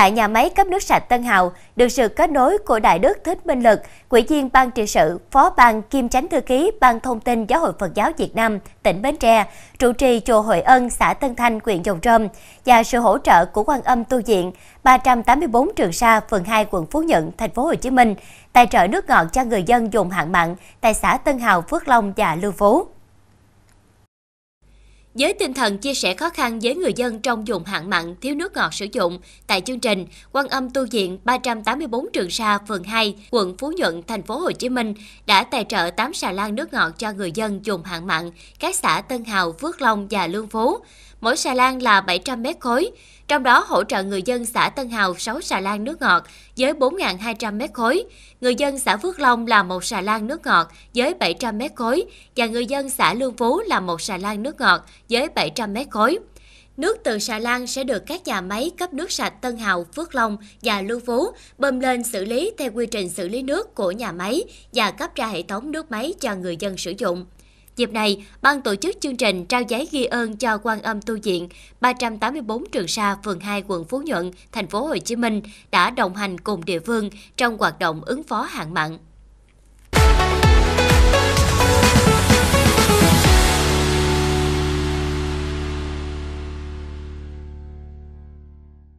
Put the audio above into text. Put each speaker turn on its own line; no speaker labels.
tại nhà máy cấp nước sạch Tân Hào được sự kết nối của Đại đức Thích Minh Lực, Quỹ viên Ban trị sự, Phó Ban Kim chánh thư ký Ban Thông tin Giáo hội Phật giáo Việt Nam, tỉnh Bến Tre, trụ trì chùa Hội Ân, xã Tân Thanh, huyện Dòng Trôm và sự hỗ trợ của Quan Âm Tu Diện, 384 Trường Sa, phường 2, quận Phú Nhuận, thành phố Hồ Chí Minh, tài trợ nước ngọt cho người dân dùng hạn mặn tại xã Tân Hào, Phước Long và Lưu Phú. Với tinh thần chia sẻ khó khăn với người dân trong dùng hạn mặn, thiếu nước ngọt sử dụng, tại chương trình Quan âm tu viện 384 Trường Sa, phường 2, quận Phú Nhuận, thành phố Hồ Chí Minh đã tài trợ 8 xà lan nước ngọt cho người dân vùng hạn mặn, các xã Tân Hào, Phước Long và Lương Phú. Mỗi xà lan là 700 mét khối trong đó hỗ trợ người dân xã Tân Hào 6 xà lan nước ngọt với 4.200 mét khối, người dân xã Phước Long là một xà lan nước ngọt với 700 mét khối và người dân xã Lương Phú là một xà lan nước ngọt với 700 mét khối. Nước từ xà lan sẽ được các nhà máy cấp nước sạch Tân Hào, Phước Long và Lưu Phú bơm lên xử lý theo quy trình xử lý nước của nhà máy và cấp ra hệ thống nước máy cho người dân sử dụng. Dịp này, ban tổ chức chương trình trao giấy ghi ơn cho quan âm tu viện 384 Trường Sa, phường 2, quận Phú Nhuận, thành phố Hồ Chí Minh đã đồng hành cùng địa phương trong hoạt động ứng phó hạn mặn.